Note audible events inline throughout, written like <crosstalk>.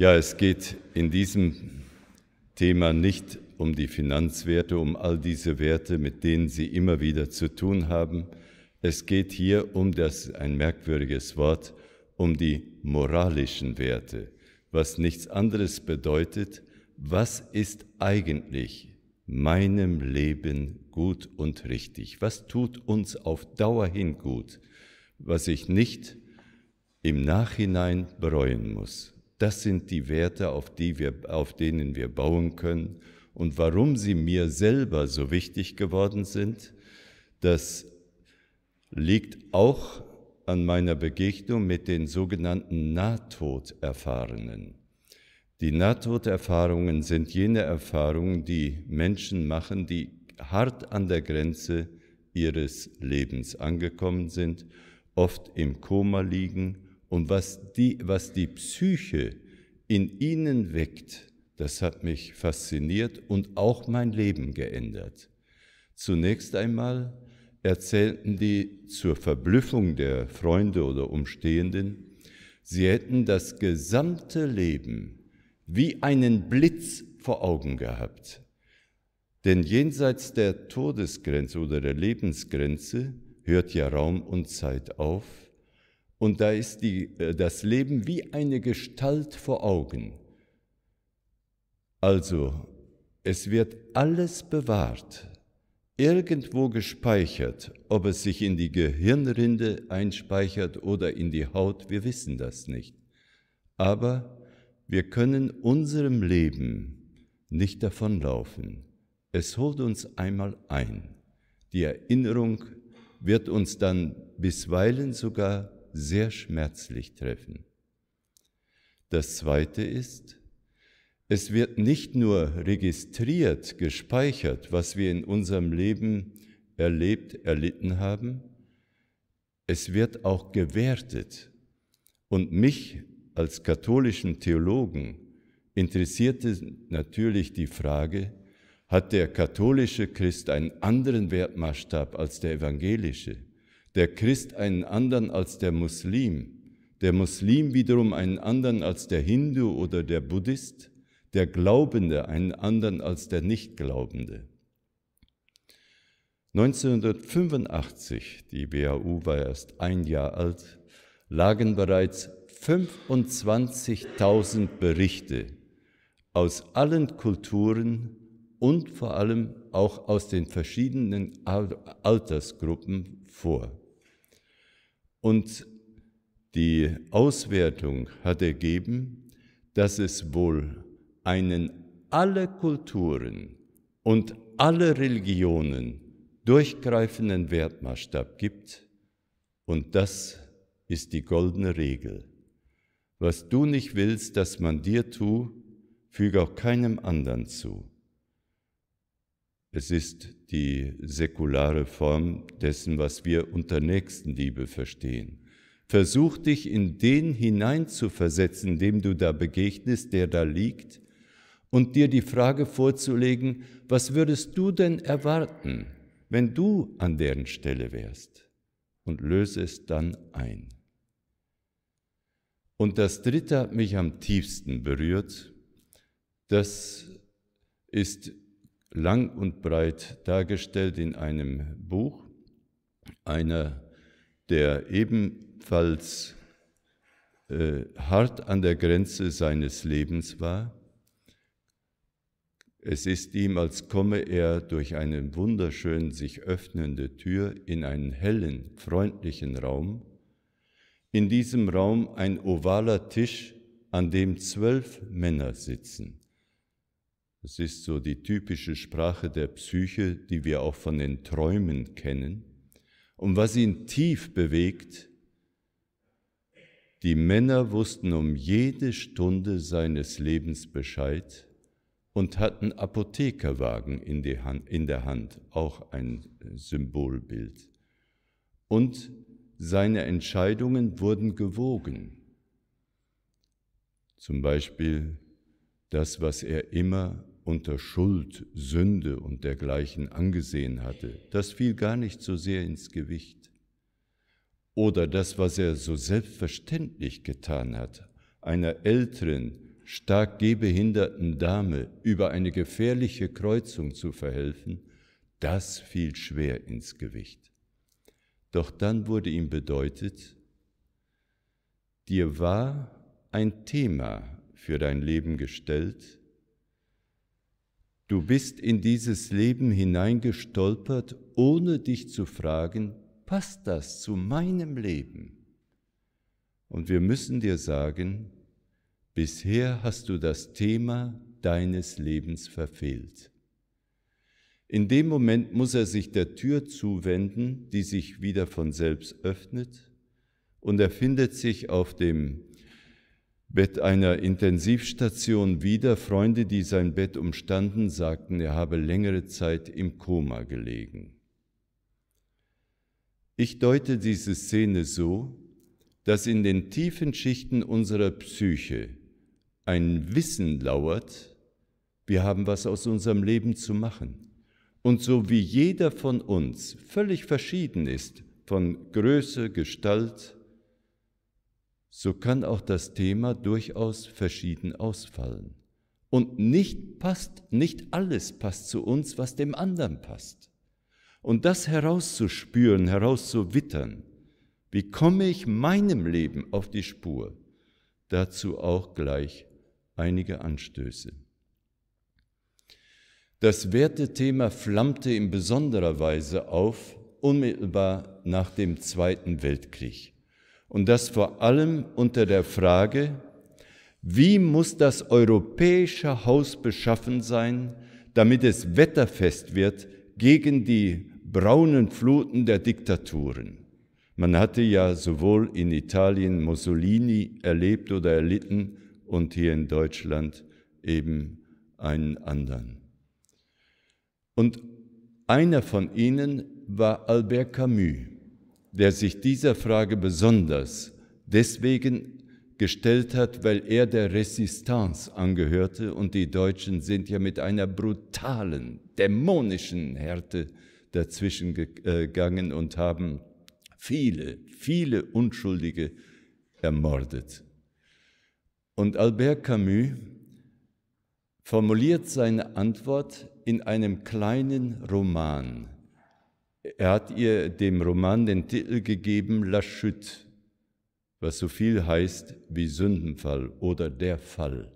Ja, es geht in diesem Thema nicht um die Finanzwerte, um all diese Werte, mit denen Sie immer wieder zu tun haben. Es geht hier um das, ein merkwürdiges Wort, um die moralischen Werte, was nichts anderes bedeutet, was ist eigentlich meinem Leben gut und richtig? Was tut uns auf Dauer hin gut, was ich nicht im Nachhinein bereuen muss? Das sind die Werte, auf, die wir, auf denen wir bauen können. Und warum sie mir selber so wichtig geworden sind, das liegt auch an meiner Begegnung mit den sogenannten Nahtoderfahrenen. Die Nahtoderfahrungen sind jene Erfahrungen, die Menschen machen, die hart an der Grenze ihres Lebens angekommen sind, oft im Koma liegen und was die, was die Psyche in ihnen weckt, das hat mich fasziniert und auch mein Leben geändert. Zunächst einmal erzählten die zur Verblüffung der Freunde oder Umstehenden, sie hätten das gesamte Leben wie einen Blitz vor Augen gehabt. Denn jenseits der Todesgrenze oder der Lebensgrenze hört ja Raum und Zeit auf und da ist die, äh, das Leben wie eine Gestalt vor Augen. Also, es wird alles bewahrt, irgendwo gespeichert, ob es sich in die Gehirnrinde einspeichert oder in die Haut, wir wissen das nicht. Aber wir können unserem Leben nicht davonlaufen. Es holt uns einmal ein. Die Erinnerung wird uns dann bisweilen sogar sehr schmerzlich treffen. Das Zweite ist, es wird nicht nur registriert, gespeichert, was wir in unserem Leben erlebt, erlitten haben, es wird auch gewertet. Und mich als katholischen Theologen interessierte natürlich die Frage, hat der katholische Christ einen anderen Wertmaßstab als der evangelische? der Christ einen anderen als der Muslim, der Muslim wiederum einen anderen als der Hindu oder der Buddhist, der Glaubende einen anderen als der Nichtglaubende. 1985, die BAU war erst ein Jahr alt, lagen bereits 25.000 Berichte aus allen Kulturen und vor allem auch aus den verschiedenen Altersgruppen vor. Und die Auswertung hat ergeben, dass es wohl einen alle Kulturen und alle Religionen durchgreifenden Wertmaßstab gibt. Und das ist die goldene Regel. Was du nicht willst, dass man dir tu, füge auch keinem anderen zu. Es ist die säkulare Form dessen, was wir unter Nächstenliebe verstehen. Versuch dich in den hineinzuversetzen, dem du da begegnest, der da liegt, und dir die Frage vorzulegen, was würdest du denn erwarten, wenn du an deren Stelle wärst? Und löse es dann ein. Und das Dritte hat mich am tiefsten berührt. Das ist lang und breit dargestellt in einem Buch. Einer, der ebenfalls äh, hart an der Grenze seines Lebens war. Es ist ihm, als komme er durch eine wunderschön sich öffnende Tür in einen hellen, freundlichen Raum. In diesem Raum ein ovaler Tisch, an dem zwölf Männer sitzen. Es ist so die typische Sprache der Psyche, die wir auch von den Träumen kennen. Und was ihn tief bewegt, die Männer wussten um jede Stunde seines Lebens Bescheid und hatten Apothekerwagen in, Hand, in der Hand, auch ein Symbolbild. Und seine Entscheidungen wurden gewogen. Zum Beispiel das, was er immer unter Schuld, Sünde und dergleichen angesehen hatte, das fiel gar nicht so sehr ins Gewicht. Oder das, was er so selbstverständlich getan hat, einer älteren, stark gehbehinderten Dame über eine gefährliche Kreuzung zu verhelfen, das fiel schwer ins Gewicht. Doch dann wurde ihm bedeutet, dir war ein Thema für dein Leben gestellt, Du bist in dieses Leben hineingestolpert, ohne dich zu fragen, passt das zu meinem Leben? Und wir müssen dir sagen, bisher hast du das Thema deines Lebens verfehlt. In dem Moment muss er sich der Tür zuwenden, die sich wieder von selbst öffnet, und er findet sich auf dem Bett einer Intensivstation wieder Freunde, die sein Bett umstanden, sagten, er habe längere Zeit im Koma gelegen. Ich deute diese Szene so, dass in den tiefen Schichten unserer Psyche ein Wissen lauert, wir haben was aus unserem Leben zu machen. Und so wie jeder von uns völlig verschieden ist von Größe, Gestalt, so kann auch das Thema durchaus verschieden ausfallen. Und nicht passt, nicht alles passt zu uns, was dem anderen passt. Und das herauszuspüren, herauszuwittern, wie komme ich meinem Leben auf die Spur? Dazu auch gleich einige Anstöße. Das Wertethema flammte in besonderer Weise auf unmittelbar nach dem Zweiten Weltkrieg und das vor allem unter der Frage, wie muss das europäische Haus beschaffen sein, damit es wetterfest wird gegen die braunen Fluten der Diktaturen? Man hatte ja sowohl in Italien Mussolini erlebt oder erlitten und hier in Deutschland eben einen anderen. Und einer von ihnen war Albert Camus der sich dieser Frage besonders deswegen gestellt hat, weil er der Resistance angehörte und die Deutschen sind ja mit einer brutalen, dämonischen Härte dazwischen äh, gegangen und haben viele, viele Unschuldige ermordet. Und Albert Camus formuliert seine Antwort in einem kleinen Roman, er hat ihr dem Roman den Titel gegeben La Chute, was so viel heißt wie Sündenfall oder der Fall.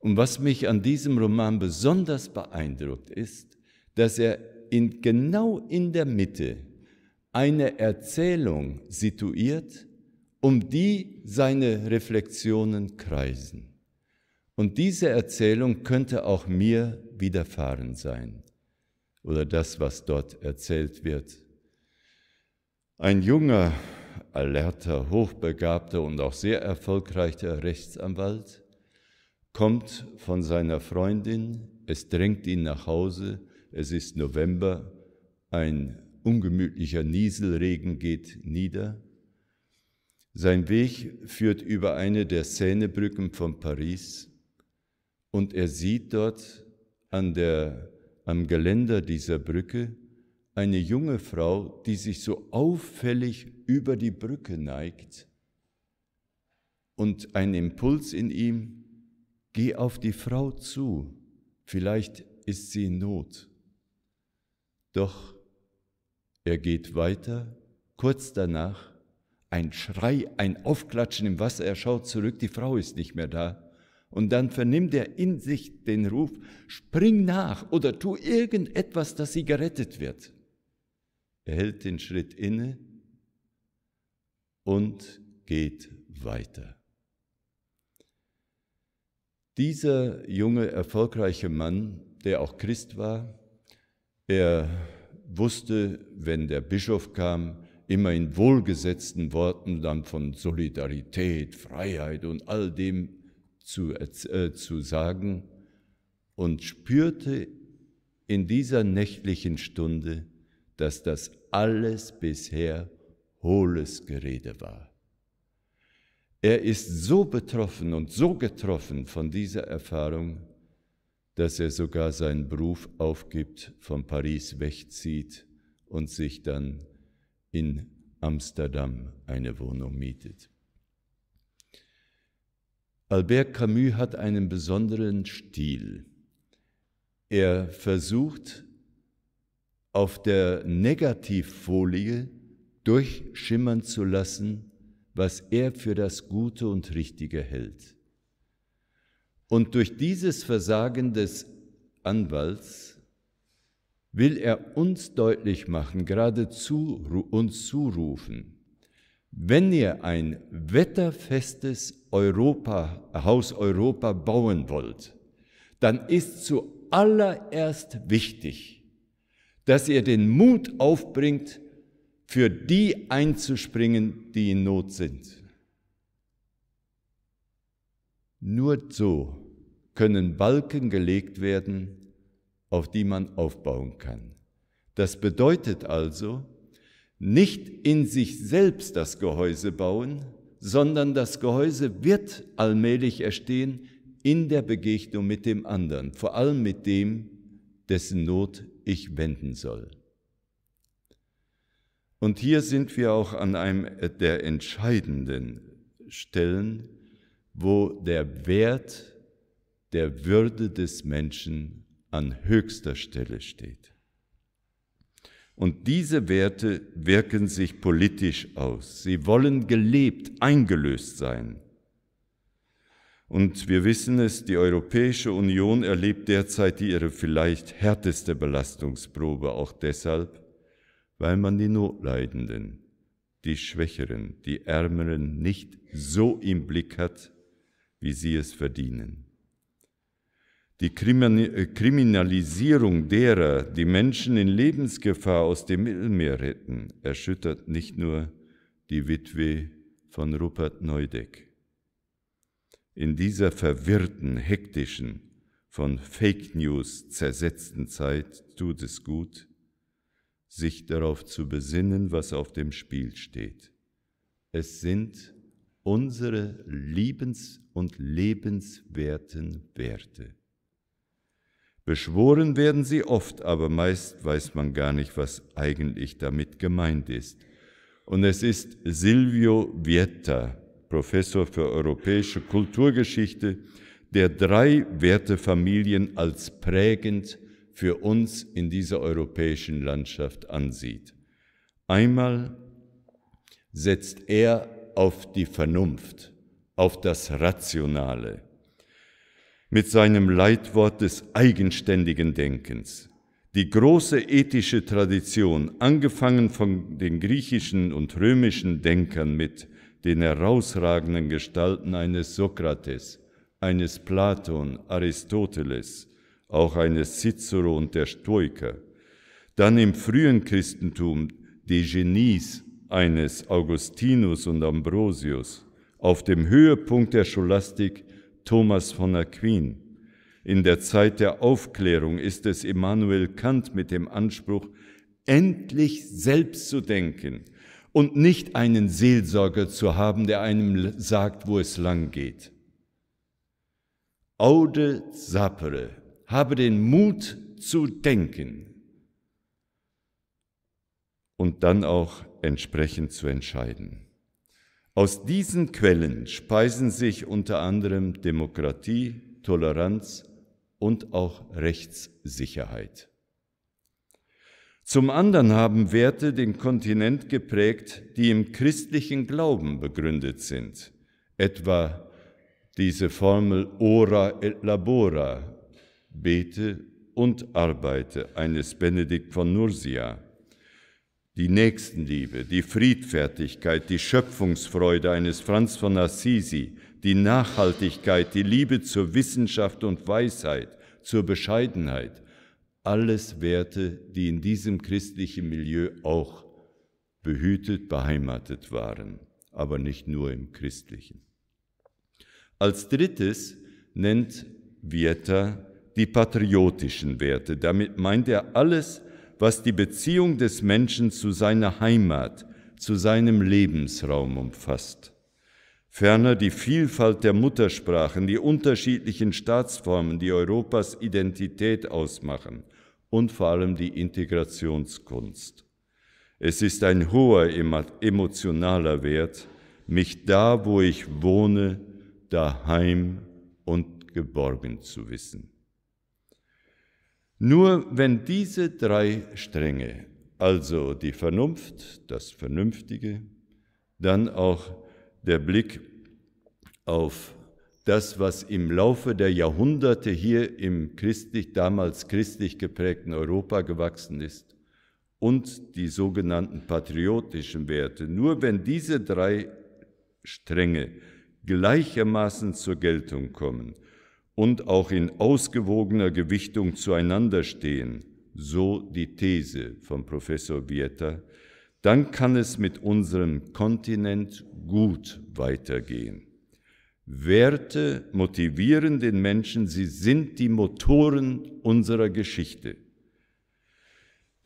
Und was mich an diesem Roman besonders beeindruckt ist, dass er in, genau in der Mitte eine Erzählung situiert, um die seine Reflexionen kreisen. Und diese Erzählung könnte auch mir widerfahren sein oder das, was dort erzählt wird. Ein junger, alerter, hochbegabter und auch sehr erfolgreicher Rechtsanwalt kommt von seiner Freundin, es drängt ihn nach Hause, es ist November, ein ungemütlicher Nieselregen geht nieder. Sein Weg führt über eine der Seinebrücken von Paris und er sieht dort an der am Geländer dieser Brücke eine junge Frau, die sich so auffällig über die Brücke neigt. Und ein Impuls in ihm, geh auf die Frau zu, vielleicht ist sie in Not. Doch er geht weiter, kurz danach, ein Schrei, ein Aufklatschen im Wasser, er schaut zurück, die Frau ist nicht mehr da. Und dann vernimmt er in sich den Ruf, spring nach oder tu irgendetwas, dass sie gerettet wird. Er hält den Schritt inne und geht weiter. Dieser junge, erfolgreiche Mann, der auch Christ war, er wusste, wenn der Bischof kam, immer in wohlgesetzten Worten dann von Solidarität, Freiheit und all dem zu, äh, zu sagen und spürte in dieser nächtlichen Stunde, dass das alles bisher hohles Gerede war. Er ist so betroffen und so getroffen von dieser Erfahrung, dass er sogar seinen Beruf aufgibt, von Paris wegzieht und sich dann in Amsterdam eine Wohnung mietet. Albert Camus hat einen besonderen Stil. Er versucht auf der Negativfolie durchschimmern zu lassen, was er für das Gute und Richtige hält. Und durch dieses Versagen des Anwalts will er uns deutlich machen, geradezu uns zurufen, wenn ihr ein wetterfestes Europa, Haus Europa bauen wollt, dann ist zuallererst wichtig, dass ihr den Mut aufbringt, für die einzuspringen, die in Not sind. Nur so können Balken gelegt werden, auf die man aufbauen kann. Das bedeutet also, nicht in sich selbst das Gehäuse bauen, sondern das Gehäuse wird allmählich erstehen in der Begegnung mit dem anderen, vor allem mit dem, dessen Not ich wenden soll. Und hier sind wir auch an einem der entscheidenden Stellen, wo der Wert der Würde des Menschen an höchster Stelle steht. Und diese Werte wirken sich politisch aus. Sie wollen gelebt, eingelöst sein. Und wir wissen es, die Europäische Union erlebt derzeit ihre vielleicht härteste Belastungsprobe, auch deshalb, weil man die Notleidenden, die Schwächeren, die Ärmeren nicht so im Blick hat, wie sie es verdienen. Die äh, Kriminalisierung derer, die Menschen in Lebensgefahr aus dem Mittelmeer retten, erschüttert nicht nur die Witwe von Rupert Neudeck. In dieser verwirrten, hektischen, von Fake News zersetzten Zeit tut es gut, sich darauf zu besinnen, was auf dem Spiel steht. Es sind unsere liebens- und lebenswerten Werte. Beschworen werden sie oft, aber meist weiß man gar nicht, was eigentlich damit gemeint ist. Und es ist Silvio Vietta, Professor für europäische Kulturgeschichte, der drei Wertefamilien als prägend für uns in dieser europäischen Landschaft ansieht. Einmal setzt er auf die Vernunft, auf das Rationale mit seinem Leitwort des eigenständigen Denkens. Die große ethische Tradition, angefangen von den griechischen und römischen Denkern mit den herausragenden Gestalten eines Sokrates, eines Platon, Aristoteles, auch eines Cicero und der Stoiker, dann im frühen Christentum die Genies eines Augustinus und Ambrosius, auf dem Höhepunkt der Scholastik Thomas von Aquin. In der Zeit der Aufklärung ist es Immanuel Kant mit dem Anspruch, endlich selbst zu denken und nicht einen Seelsorger zu haben, der einem sagt, wo es lang geht. Aude sapere, habe den Mut zu denken und dann auch entsprechend zu entscheiden. Aus diesen Quellen speisen sich unter anderem Demokratie, Toleranz und auch Rechtssicherheit. Zum anderen haben Werte den Kontinent geprägt, die im christlichen Glauben begründet sind, etwa diese Formel ora et labora, bete und arbeite eines Benedikt von Nursia, die Nächstenliebe, die Friedfertigkeit, die Schöpfungsfreude eines Franz von Assisi, die Nachhaltigkeit, die Liebe zur Wissenschaft und Weisheit, zur Bescheidenheit, alles Werte, die in diesem christlichen Milieu auch behütet, beheimatet waren, aber nicht nur im christlichen. Als drittes nennt Vieta die patriotischen Werte. Damit meint er alles, was die Beziehung des Menschen zu seiner Heimat, zu seinem Lebensraum umfasst. Ferner die Vielfalt der Muttersprachen, die unterschiedlichen Staatsformen, die Europas Identität ausmachen und vor allem die Integrationskunst. Es ist ein hoher emotionaler Wert, mich da, wo ich wohne, daheim und geborgen zu wissen. Nur wenn diese drei Stränge, also die Vernunft, das Vernünftige, dann auch der Blick auf das, was im Laufe der Jahrhunderte hier im christlich, damals christlich geprägten Europa gewachsen ist und die sogenannten patriotischen Werte. Nur wenn diese drei Stränge gleichermaßen zur Geltung kommen, und auch in ausgewogener Gewichtung zueinander stehen, so die These von Professor Vieta, dann kann es mit unserem Kontinent gut weitergehen. Werte motivieren den Menschen, sie sind die Motoren unserer Geschichte.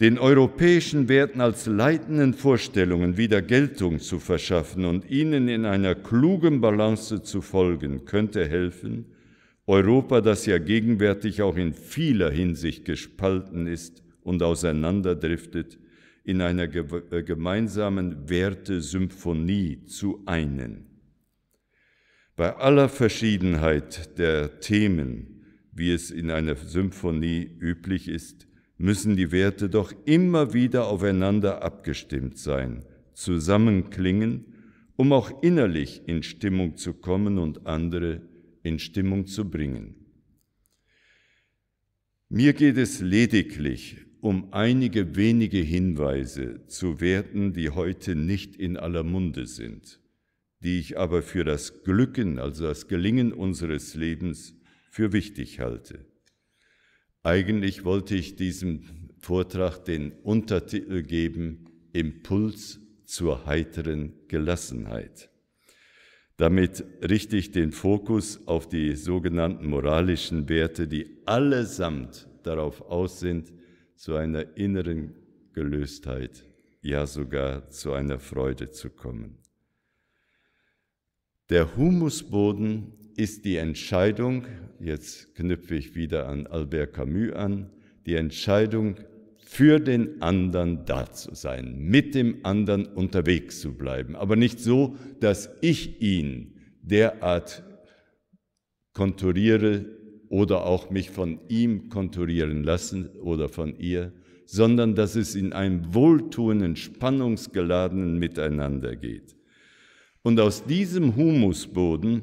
Den europäischen Werten als leitenden Vorstellungen wieder Geltung zu verschaffen und ihnen in einer klugen Balance zu folgen, könnte helfen, Europa, das ja gegenwärtig auch in vieler Hinsicht gespalten ist und auseinanderdriftet, in einer ge äh, gemeinsamen Wertesymphonie zu einen. Bei aller Verschiedenheit der Themen, wie es in einer Symphonie üblich ist, müssen die Werte doch immer wieder aufeinander abgestimmt sein, zusammenklingen, um auch innerlich in Stimmung zu kommen und andere in Stimmung zu bringen. Mir geht es lediglich um einige wenige Hinweise zu werten, die heute nicht in aller Munde sind, die ich aber für das Glücken, also das Gelingen unseres Lebens, für wichtig halte. Eigentlich wollte ich diesem Vortrag den Untertitel geben Impuls zur heiteren Gelassenheit. Damit richte ich den Fokus auf die sogenannten moralischen Werte, die allesamt darauf aus sind, zu einer inneren Gelöstheit, ja sogar zu einer Freude zu kommen. Der Humusboden ist die Entscheidung, jetzt knüpfe ich wieder an Albert Camus an, die Entscheidung für den anderen da zu sein, mit dem anderen unterwegs zu bleiben, aber nicht so, dass ich ihn derart konturiere oder auch mich von ihm konturieren lassen oder von ihr, sondern dass es in einem wohltuenden, spannungsgeladenen Miteinander geht. Und aus diesem Humusboden,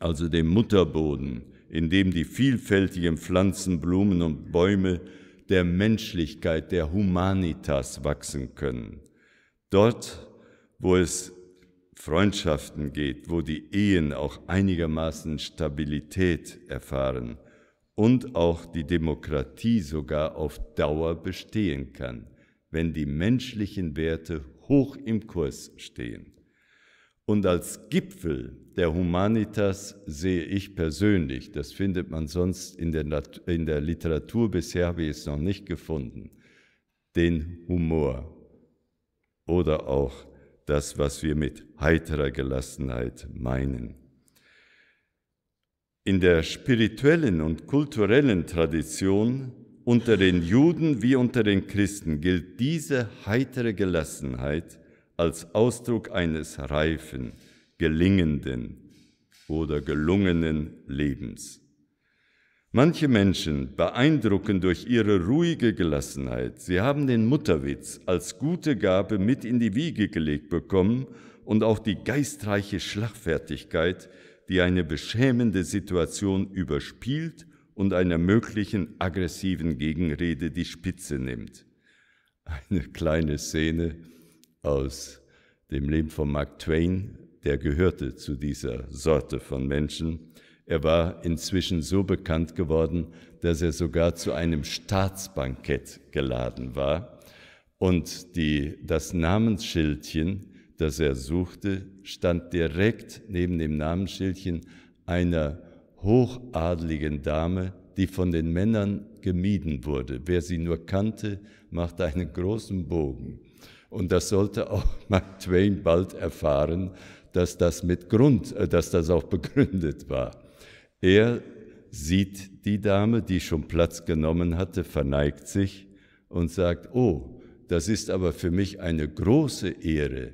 also dem Mutterboden, in dem die vielfältigen Pflanzen, Blumen und Bäume der Menschlichkeit, der Humanitas wachsen können. Dort, wo es Freundschaften geht, wo die Ehen auch einigermaßen Stabilität erfahren und auch die Demokratie sogar auf Dauer bestehen kann, wenn die menschlichen Werte hoch im Kurs stehen. Und als Gipfel der Humanitas sehe ich persönlich, das findet man sonst in der, in der Literatur, bisher habe ich es noch nicht gefunden, den Humor oder auch das, was wir mit heiterer Gelassenheit meinen. In der spirituellen und kulturellen Tradition unter den Juden wie unter den Christen gilt diese heitere Gelassenheit als Ausdruck eines reifen, gelingenden oder gelungenen Lebens. Manche Menschen beeindrucken durch ihre ruhige Gelassenheit. Sie haben den Mutterwitz als gute Gabe mit in die Wiege gelegt bekommen und auch die geistreiche Schlagfertigkeit, die eine beschämende Situation überspielt und einer möglichen aggressiven Gegenrede die Spitze nimmt. Eine kleine Szene aus dem Leben von Mark Twain, der gehörte zu dieser Sorte von Menschen. Er war inzwischen so bekannt geworden, dass er sogar zu einem Staatsbankett geladen war und die, das Namensschildchen, das er suchte, stand direkt neben dem Namensschildchen einer hochadligen Dame, die von den Männern gemieden wurde. Wer sie nur kannte, machte einen großen Bogen. Und das sollte auch <laughs> Mark Twain bald erfahren, dass das mit Grund, äh, dass das auch begründet war. Er sieht die Dame, die schon Platz genommen hatte, verneigt sich und sagt, oh, das ist aber für mich eine große Ehre,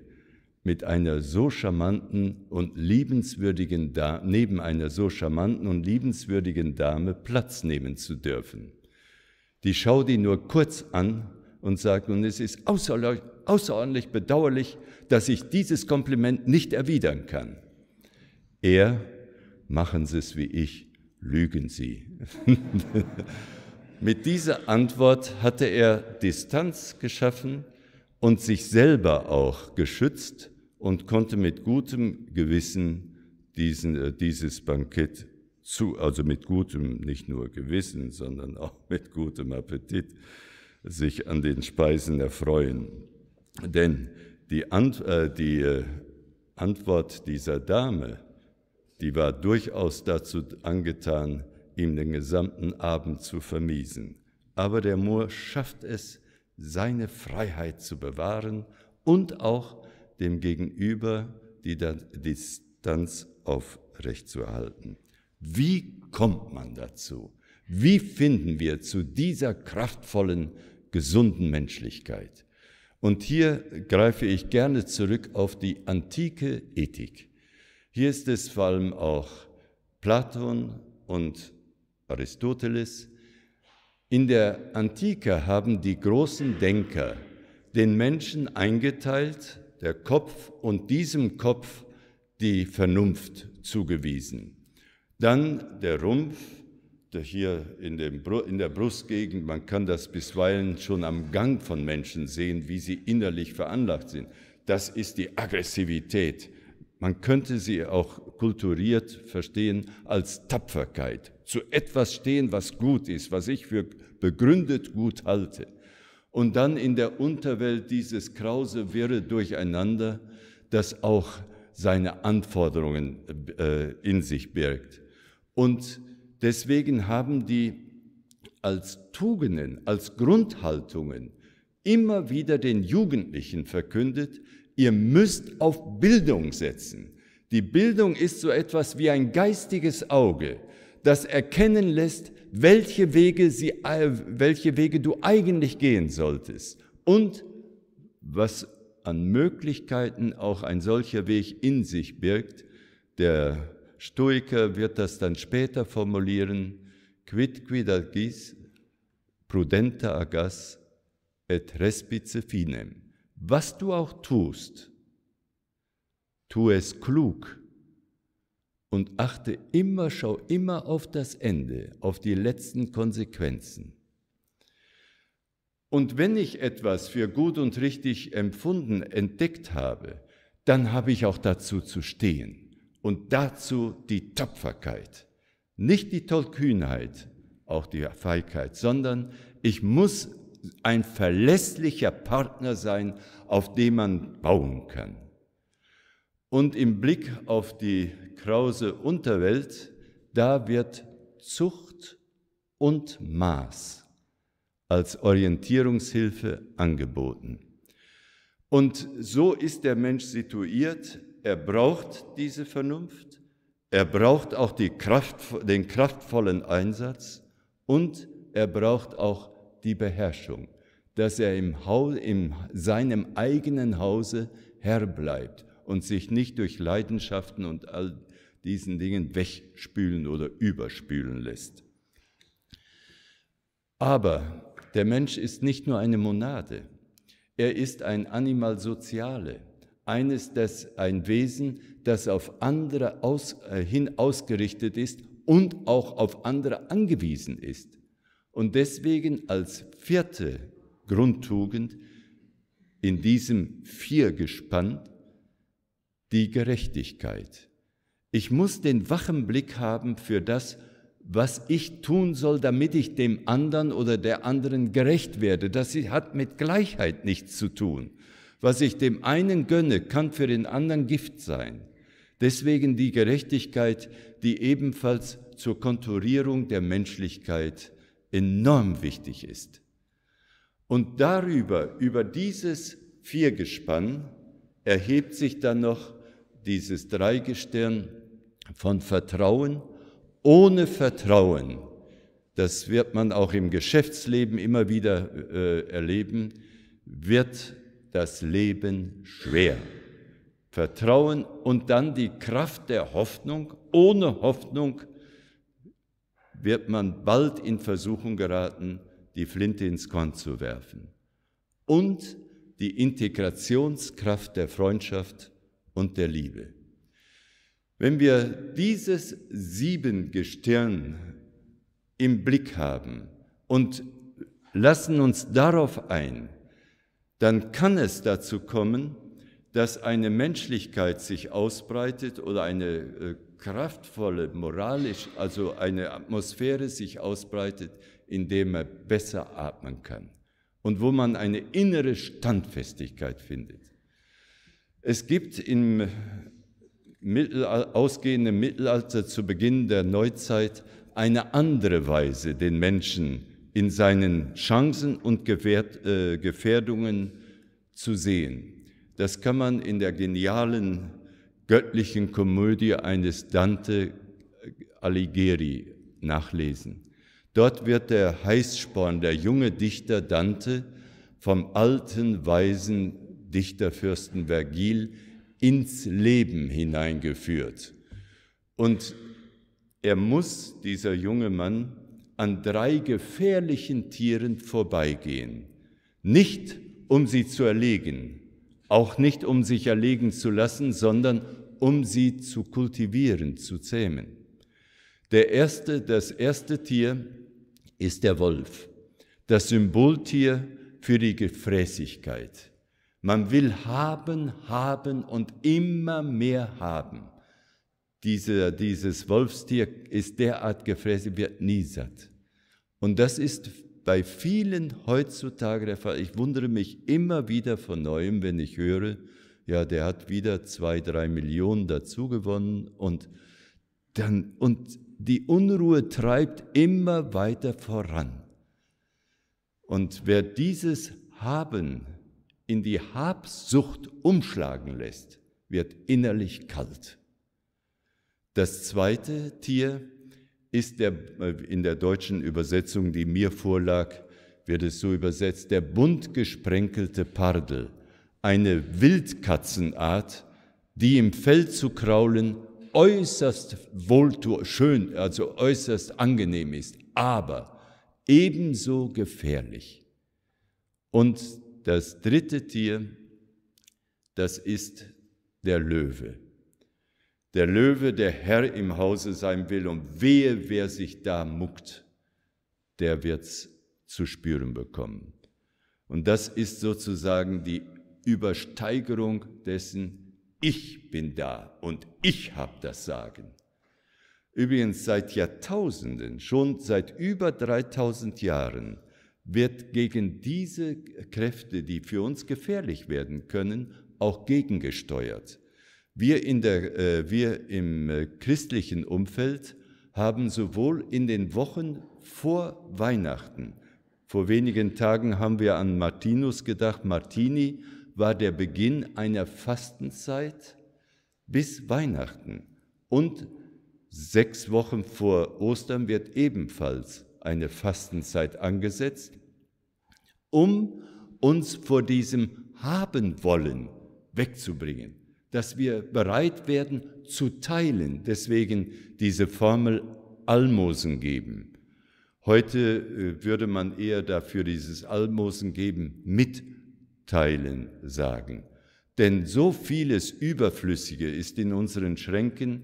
mit einer so charmanten und liebenswürdigen Dame, neben einer so charmanten und liebenswürdigen Dame Platz nehmen zu dürfen. Die schaut ihn nur kurz an und sagt, nun, es ist außerordentlich außerordentlich bedauerlich, dass ich dieses Kompliment nicht erwidern kann. Er, machen Sie es wie ich, lügen Sie. <laughs> Mit dieser Antwort hatte er Distanz geschaffen und sich selber auch geschützt und konnte mit gutem Gewissen diesen, äh, dieses Bankett zu, also mit gutem, nicht nur Gewissen, sondern auch mit gutem Appetit, sich an den Speisen erfreuen. Denn die, Ant äh, die äh, Antwort dieser Dame, die war durchaus dazu angetan, ihm den gesamten Abend zu vermiesen. Aber der Moor schafft es, seine Freiheit zu bewahren und auch dem Gegenüber die Distanz aufrechtzuerhalten. Wie kommt man dazu? Wie finden wir zu dieser kraftvollen, gesunden Menschlichkeit? Und hier greife ich gerne zurück auf die antike Ethik. Hier ist es vor allem auch Platon und Aristoteles. In der Antike haben die großen Denker den Menschen eingeteilt, der Kopf und diesem Kopf die Vernunft zugewiesen. Dann der Rumpf, hier in, dem, in der Brustgegend, man kann das bisweilen schon am Gang von Menschen sehen, wie sie innerlich veranlagt sind. Das ist die Aggressivität. Man könnte sie auch kulturiert verstehen als Tapferkeit. Zu etwas stehen, was gut ist, was ich für begründet gut halte. Und dann in der Unterwelt dieses krause, wirre Durcheinander, das auch seine Anforderungen äh, in sich birgt. Und deswegen haben die als Tugenden, als Grundhaltungen immer wieder den Jugendlichen verkündet, ihr müsst auf Bildung setzen. Die Bildung ist so etwas wie ein geistiges Auge, das erkennen lässt, welche Wege, sie, äh, welche Wege du eigentlich gehen solltest und was an Möglichkeiten auch ein solcher Weg in sich birgt, der Stoiker wird das dann später formulieren, quid quid agis prudenta agas et respice finem. Was du auch tust, tu es klug und achte immer, schau immer auf das Ende, auf die letzten Konsequenzen. Und wenn ich etwas für gut und richtig empfunden, entdeckt habe, dann habe ich auch dazu zu stehen und dazu die Tapferkeit. Nicht die Tollkühnheit, auch die Feigheit, sondern ich muss ein verlässlicher Partner sein, auf dem man bauen kann. Und im Blick auf die krause Unterwelt, da wird Zucht und Maß als Orientierungshilfe angeboten. Und so ist der Mensch situiert, er braucht diese Vernunft, er braucht auch Kraft, den kraftvollen Einsatz und er braucht auch die Beherrschung, dass er im, Haus, in seinem eigenen Hause Herr bleibt und sich nicht durch Leidenschaften und all diesen Dingen wegspülen oder überspülen lässt. Aber der Mensch ist nicht nur eine Monade, er ist ein Animal Soziale eines, das ein Wesen, das auf andere aus, äh, hin ausgerichtet ist und auch auf andere angewiesen ist. Und deswegen als vierte Grundtugend in diesem Viergespann die Gerechtigkeit. Ich muss den wachen Blick haben für das, was ich tun soll, damit ich dem anderen oder der anderen gerecht werde. Das hat mit Gleichheit nichts zu tun, was ich dem einen gönne, kann für den anderen Gift sein. Deswegen die Gerechtigkeit, die ebenfalls zur Konturierung der Menschlichkeit enorm wichtig ist. Und darüber, über dieses Viergespann, erhebt sich dann noch dieses Dreigestirn von Vertrauen. Ohne Vertrauen, das wird man auch im Geschäftsleben immer wieder äh, erleben, wird das Leben schwer. Vertrauen und dann die Kraft der Hoffnung. Ohne Hoffnung wird man bald in Versuchung geraten, die Flinte ins Korn zu werfen. Und die Integrationskraft der Freundschaft und der Liebe. Wenn wir dieses Siebengestirn im Blick haben und lassen uns darauf ein, dann kann es dazu kommen, dass eine Menschlichkeit sich ausbreitet oder eine äh, kraftvolle, moralisch, also eine Atmosphäre sich ausbreitet, in der man besser atmen kann und wo man eine innere Standfestigkeit findet. Es gibt im Mittelal ausgehenden Mittelalter zu Beginn der Neuzeit eine andere Weise, den Menschen in seinen Chancen und äh, Gefährdungen zu sehen. Das kann man in der genialen göttlichen Komödie eines Dante Alighieri nachlesen. Dort wird der Heißsporn, der junge Dichter Dante, vom alten, weisen Dichterfürsten Vergil ins Leben hineingeführt. Und er muss, dieser junge Mann, an drei gefährlichen Tieren vorbeigehen, nicht um sie zu erlegen, auch nicht um sich erlegen zu lassen, sondern um sie zu kultivieren, zu zähmen. Der erste, das erste Tier ist der Wolf, das Symboltier für die Gefräßigkeit. Man will haben, haben und immer mehr haben diese, dieses Wolfstier ist derart gefressen, wird nie satt. Und das ist bei vielen heutzutage der Fall. Ich wundere mich immer wieder von neuem, wenn ich höre, ja, der hat wieder zwei, drei Millionen dazu gewonnen und dann, und die Unruhe treibt immer weiter voran. Und wer dieses Haben in die Habsucht umschlagen lässt, wird innerlich kalt. Das zweite Tier ist der, äh, in der deutschen Übersetzung, die mir vorlag, wird es so übersetzt, der bunt gesprenkelte Pardel, eine Wildkatzenart, die im Feld zu kraulen äußerst wohltu schön, also äußerst angenehm ist, aber ebenso gefährlich. Und das dritte Tier, das ist der Löwe der Löwe, der Herr im Hause sein will und wehe, wer sich da muckt, der wird's zu spüren bekommen. Und das ist sozusagen die Übersteigerung dessen, ich bin da und ich habe das Sagen. Übrigens seit Jahrtausenden, schon seit über 3000 Jahren, wird gegen diese Kräfte, die für uns gefährlich werden können, auch gegengesteuert. Wir, in der, äh, wir im äh, christlichen Umfeld haben sowohl in den Wochen vor Weihnachten, vor wenigen Tagen haben wir an Martinus gedacht, Martini war der Beginn einer Fastenzeit bis Weihnachten. Und sechs Wochen vor Ostern wird ebenfalls eine Fastenzeit angesetzt, um uns vor diesem Haben wollen wegzubringen dass wir bereit werden zu teilen. Deswegen diese Formel Almosen geben. Heute äh, würde man eher dafür dieses Almosen geben mitteilen sagen. Denn so vieles Überflüssige ist in unseren Schränken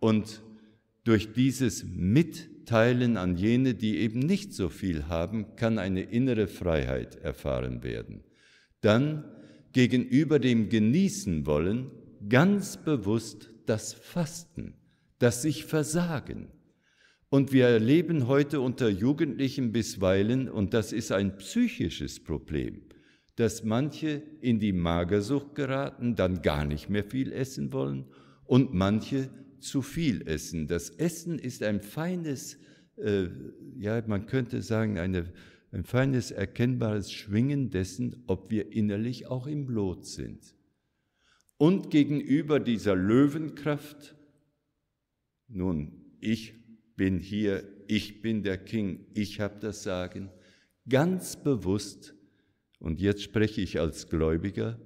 und durch dieses Mitteilen an jene, die eben nicht so viel haben, kann eine innere Freiheit erfahren werden. Dann gegenüber dem Genießen wollen ganz bewusst das Fasten, das sich versagen. Und wir erleben heute unter Jugendlichen bisweilen, und das ist ein psychisches Problem, dass manche in die Magersucht geraten, dann gar nicht mehr viel essen wollen und manche zu viel essen. Das Essen ist ein feines, äh, ja, man könnte sagen, eine, ein feines, erkennbares Schwingen dessen, ob wir innerlich auch im Lot sind und gegenüber dieser Löwenkraft, nun, ich bin hier, ich bin der King, ich habe das Sagen, ganz bewusst, und jetzt spreche ich als Gläubiger,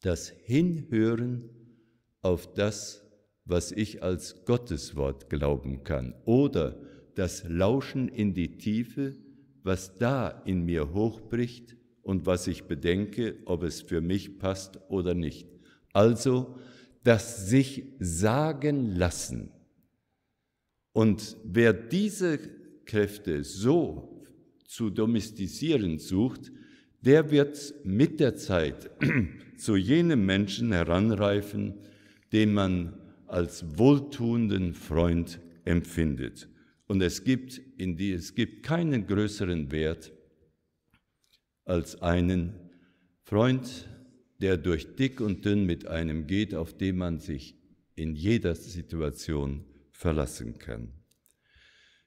das Hinhören auf das, was ich als Gotteswort glauben kann, oder das Lauschen in die Tiefe, was da in mir hochbricht und was ich bedenke, ob es für mich passt oder nicht also das sich sagen lassen. Und wer diese Kräfte so zu domestizieren sucht, der wird mit der Zeit <clears throat> zu jenem Menschen heranreifen, den man als wohltuenden Freund empfindet. Und es gibt, in die, es gibt keinen größeren Wert als einen Freund, der durch dick und dünn mit einem geht, auf den man sich in jeder Situation verlassen kann.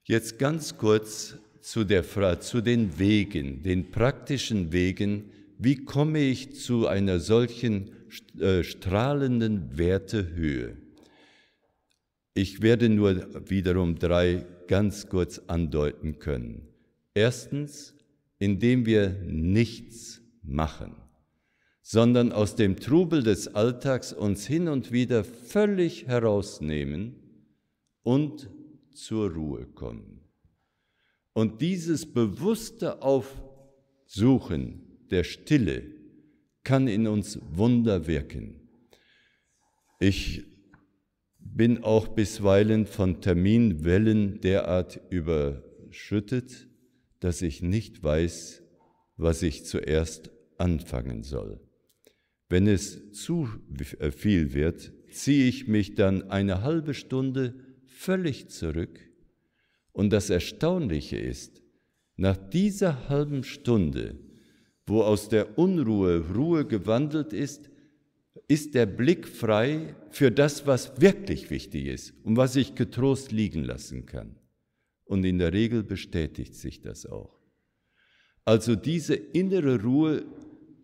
Jetzt ganz kurz zu der Frage, zu den Wegen, den praktischen Wegen, wie komme ich zu einer solchen äh, strahlenden Wertehöhe? Ich werde nur wiederum drei ganz kurz andeuten können. Erstens, indem wir nichts machen sondern aus dem Trubel des Alltags uns hin und wieder völlig herausnehmen und zur Ruhe kommen. Und dieses bewusste Aufsuchen der Stille kann in uns Wunder wirken. Ich bin auch bisweilen von Terminwellen derart überschüttet, dass ich nicht weiß, was ich zuerst anfangen soll. Wenn es zu äh, viel wird, ziehe ich mich dann eine halbe Stunde völlig zurück. Und das Erstaunliche ist, nach dieser halben Stunde, wo aus der Unruhe Ruhe gewandelt ist, ist der Blick frei für das, was wirklich wichtig ist und was ich getrost liegen lassen kann. Und in der Regel bestätigt sich das auch. Also diese innere Ruhe,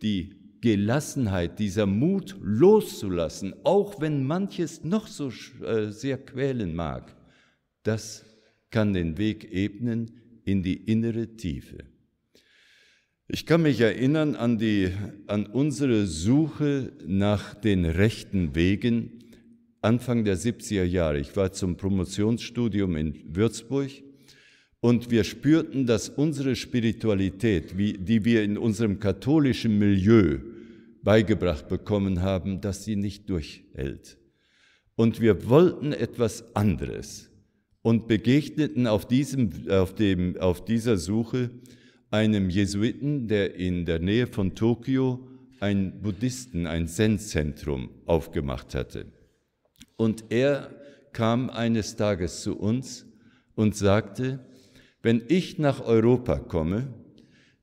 die Gelassenheit, dieser Mut loszulassen, auch wenn manches noch so äh, sehr quälen mag, das kann den Weg ebnen in die innere Tiefe. Ich kann mich erinnern an, die, an unsere Suche nach den rechten Wegen Anfang der 70er Jahre. Ich war zum Promotionsstudium in Würzburg und wir spürten, dass unsere Spiritualität, die wir in unserem katholischen Milieu beigebracht bekommen haben, dass sie nicht durchhält. Und wir wollten etwas anderes und begegneten auf, diesem, auf, dem, auf dieser Suche einem Jesuiten, der in der Nähe von Tokio ein Buddhisten, ein Zen-Zentrum aufgemacht hatte. Und er kam eines Tages zu uns und sagte, wenn ich nach Europa komme,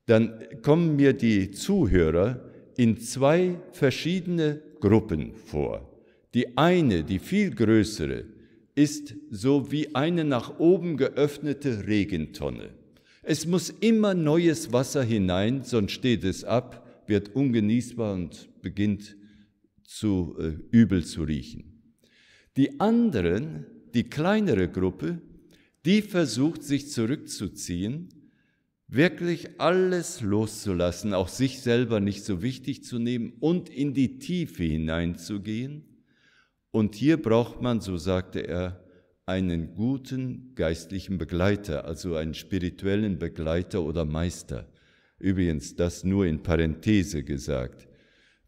dann kommen mir die Zuhörer in zwei verschiedene Gruppen vor. Die eine, die viel größere, ist so wie eine nach oben geöffnete Regentonne. Es muss immer neues Wasser hinein, sonst steht es ab, wird ungenießbar und beginnt zu äh, übel zu riechen. Die anderen, die kleinere Gruppe, die versucht sich zurückzuziehen, wirklich alles loszulassen, auch sich selber nicht so wichtig zu nehmen und in die Tiefe hineinzugehen. Und hier braucht man, so sagte er, einen guten geistlichen Begleiter, also einen spirituellen Begleiter oder Meister. Übrigens, das nur in Parenthese gesagt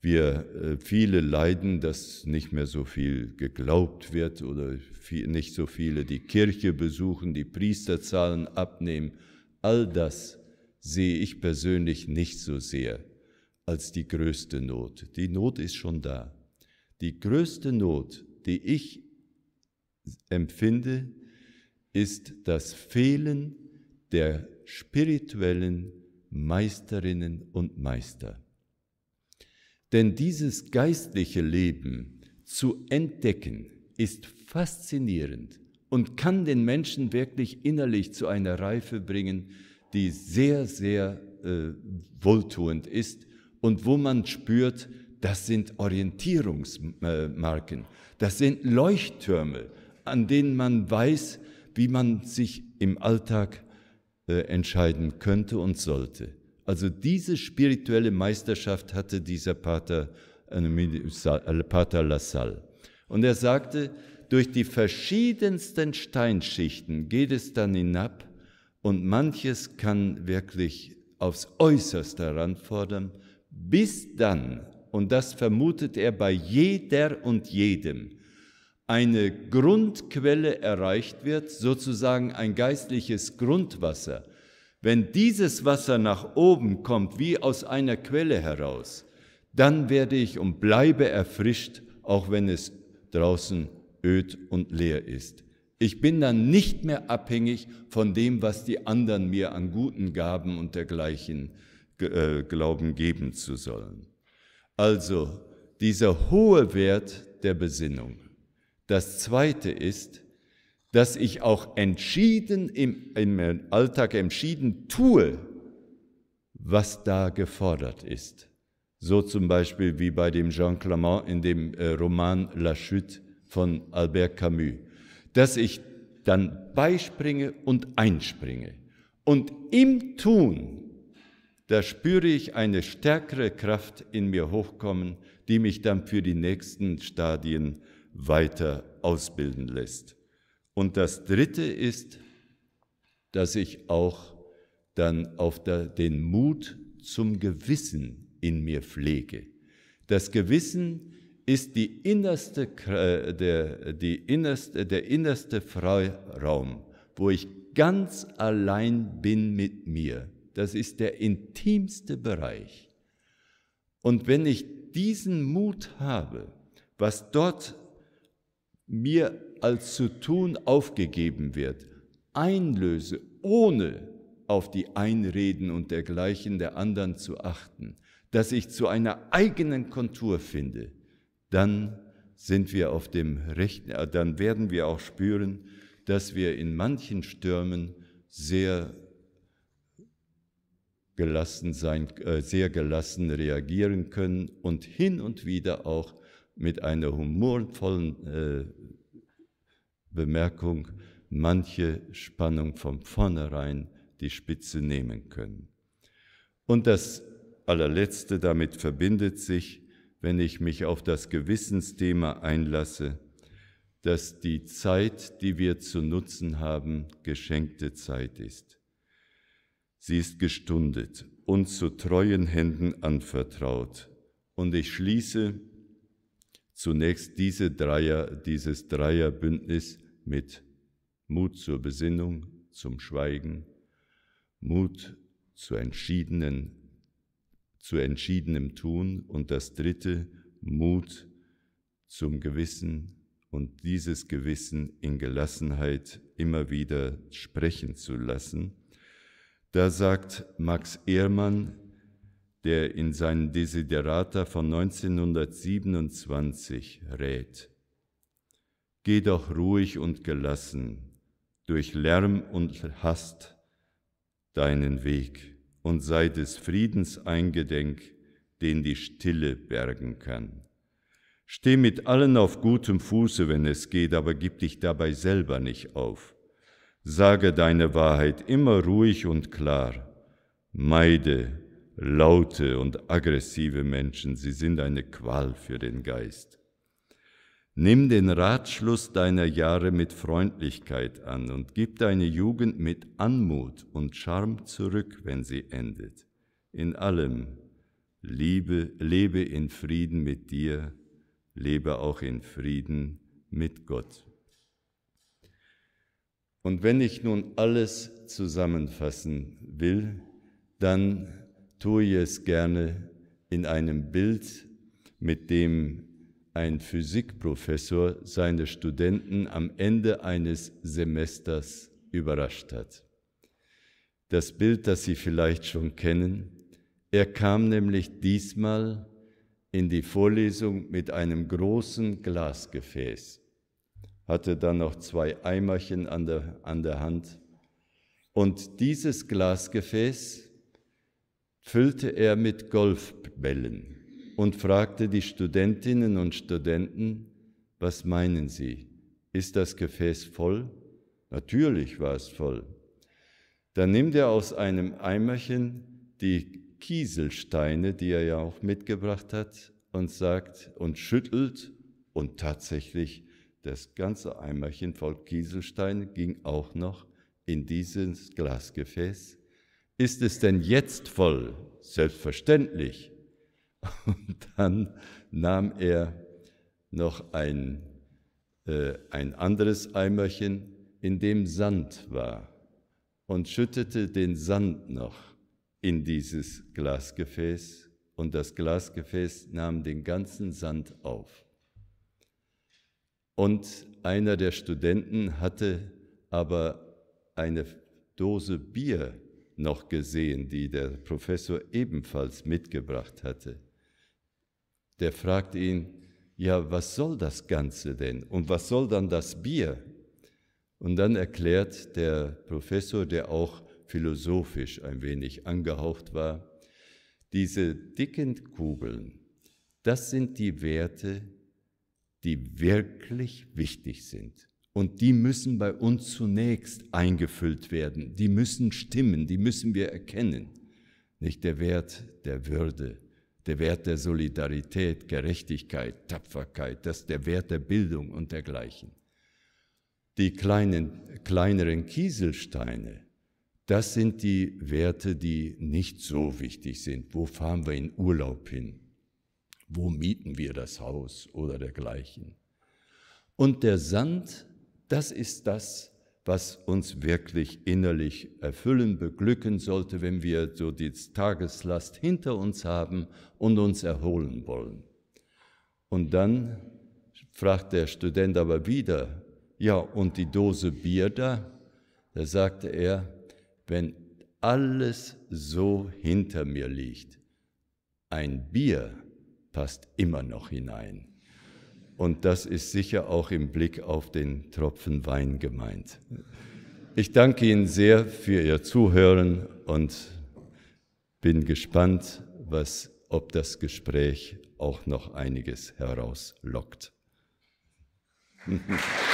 wir äh, viele leiden, dass nicht mehr so viel geglaubt wird oder nicht so viele die Kirche besuchen, die Priesterzahlen abnehmen. All das sehe ich persönlich nicht so sehr als die größte Not. Die Not ist schon da. Die größte Not, die ich empfinde, ist das Fehlen der spirituellen Meisterinnen und Meister. Denn dieses geistliche Leben zu entdecken ist faszinierend und kann den Menschen wirklich innerlich zu einer Reife bringen, die sehr, sehr äh, wohltuend ist und wo man spürt, das sind Orientierungsmarken, das sind Leuchttürme, an denen man weiß, wie man sich im Alltag äh, entscheiden könnte und sollte. Also diese spirituelle Meisterschaft hatte dieser Pater, äh, äh, Pater Lassalle. Und er sagte, durch die verschiedensten Steinschichten geht es dann hinab und manches kann wirklich aufs Äußerste heranfordern, bis dann, und das vermutet er bei jeder und jedem, eine Grundquelle erreicht wird, sozusagen ein geistliches Grundwasser, wenn dieses Wasser nach oben kommt, wie aus einer Quelle heraus, dann werde ich und bleibe erfrischt, auch wenn es draußen öd und leer ist. Ich bin dann nicht mehr abhängig von dem, was die anderen mir an guten Gaben und dergleichen äh, glauben geben zu sollen. Also dieser hohe Wert der Besinnung. Das Zweite ist, dass ich auch entschieden im, im Alltag entschieden tue, was da gefordert ist. So zum Beispiel wie bei dem Jean Clement in dem äh, Roman La Chute von Albert Camus, dass ich dann beispringe und einspringe. Und im Tun, da spüre ich eine stärkere Kraft in mir hochkommen, die mich dann für die nächsten Stadien weiter ausbilden lässt. Und das Dritte ist, dass ich auch dann auf der, den Mut zum Gewissen in mir pflege. Das Gewissen ist die innerste, äh, der, die innerste, der innerste Freiraum, wo ich ganz allein bin mit mir. Das ist der intimste Bereich. Und wenn ich diesen Mut habe, was dort mir als zu tun aufgegeben wird, einlöse, ohne auf die Einreden und dergleichen der anderen zu achten, dass ich zu einer eigenen Kontur finde, dann sind wir auf dem rechten, äh, dann werden wir auch spüren, dass wir in manchen Stürmen sehr gelassen sein, äh, sehr gelassen reagieren können und hin und wieder auch mit einer humorvollen äh, Bemerkung, manche Spannung von vornherein die Spitze nehmen können. Und das allerletzte damit verbindet sich, wenn ich mich auf das Gewissensthema einlasse, dass die Zeit, die wir zu nutzen haben, geschenkte Zeit ist. Sie ist gestundet und zu treuen Händen anvertraut. Und ich schließe zunächst diese Dreier, dieses Dreierbündnis mit Mut zur Besinnung, zum Schweigen, Mut zu, entschiedenen, zu entschiedenem Tun und das dritte Mut zum Gewissen und dieses Gewissen in Gelassenheit immer wieder sprechen zu lassen. Da sagt Max Ehrmann, der in seinen Desiderata von 1927 rät, Geh doch ruhig und gelassen durch Lärm und Hast deinen Weg und sei des Friedens eingedenk, den die Stille bergen kann. Steh mit allen auf gutem Fuße, wenn es geht, aber gib dich dabei selber nicht auf. Sage deine Wahrheit immer ruhig und klar. Meide laute und aggressive Menschen, sie sind eine Qual für den Geist. Nimm den Ratschluss deiner Jahre mit Freundlichkeit an und gib deine Jugend mit Anmut und Charme zurück, wenn sie endet. In allem Liebe, lebe in Frieden mit dir, lebe auch in Frieden mit Gott. Und wenn ich nun alles zusammenfassen will, dann tue ich es gerne in einem Bild, mit dem ein Physikprofessor seine Studenten am Ende eines Semesters überrascht hat. Das Bild, das Sie vielleicht schon kennen, er kam nämlich diesmal in die Vorlesung mit einem großen Glasgefäß, hatte dann noch zwei Eimerchen an der, an der Hand und dieses Glasgefäß füllte er mit Golfbällen und fragte die Studentinnen und Studenten, was meinen Sie? Ist das Gefäß voll? Natürlich war es voll. Dann nimmt er aus einem Eimerchen die Kieselsteine, die er ja auch mitgebracht hat, und sagt und schüttelt und tatsächlich das ganze Eimerchen voll Kieselsteine ging auch noch in dieses Glasgefäß. Ist es denn jetzt voll? Selbstverständlich. <laughs> Und dann nahm er noch ein, äh, ein anderes Eimerchen, in dem Sand war, und schüttete den Sand noch in dieses Glasgefäß, und das Glasgefäß nahm den ganzen Sand auf. Und einer der Studenten hatte aber eine Dose Bier noch gesehen, die der Professor ebenfalls mitgebracht hatte. Der fragt ihn, ja, was soll das Ganze denn? Und was soll dann das Bier? Und dann erklärt der Professor, der auch philosophisch ein wenig angehaucht war, diese dicken Kugeln, das sind die Werte, die wirklich wichtig sind. Und die müssen bei uns zunächst eingefüllt werden. Die müssen stimmen, die müssen wir erkennen. Nicht der Wert der Würde, der Wert der Solidarität, Gerechtigkeit, Tapferkeit, das der Wert der Bildung und dergleichen. Die kleinen, kleineren Kieselsteine, das sind die Werte, die nicht so wichtig sind. Wo fahren wir in Urlaub hin? Wo mieten wir das Haus oder dergleichen? Und der Sand, das ist das, was uns wirklich innerlich erfüllen, beglücken sollte, wenn wir so die Tageslast hinter uns haben und uns erholen wollen. Und dann fragt der Student aber wieder, ja, und die Dose Bier da? Da sagte er, wenn alles so hinter mir liegt, ein Bier passt immer noch hinein. Und das ist sicher auch im Blick auf den Tropfen Wein gemeint. Ich danke Ihnen sehr für Ihr Zuhören und bin gespannt, was, ob das Gespräch auch noch einiges herauslockt. <laughs>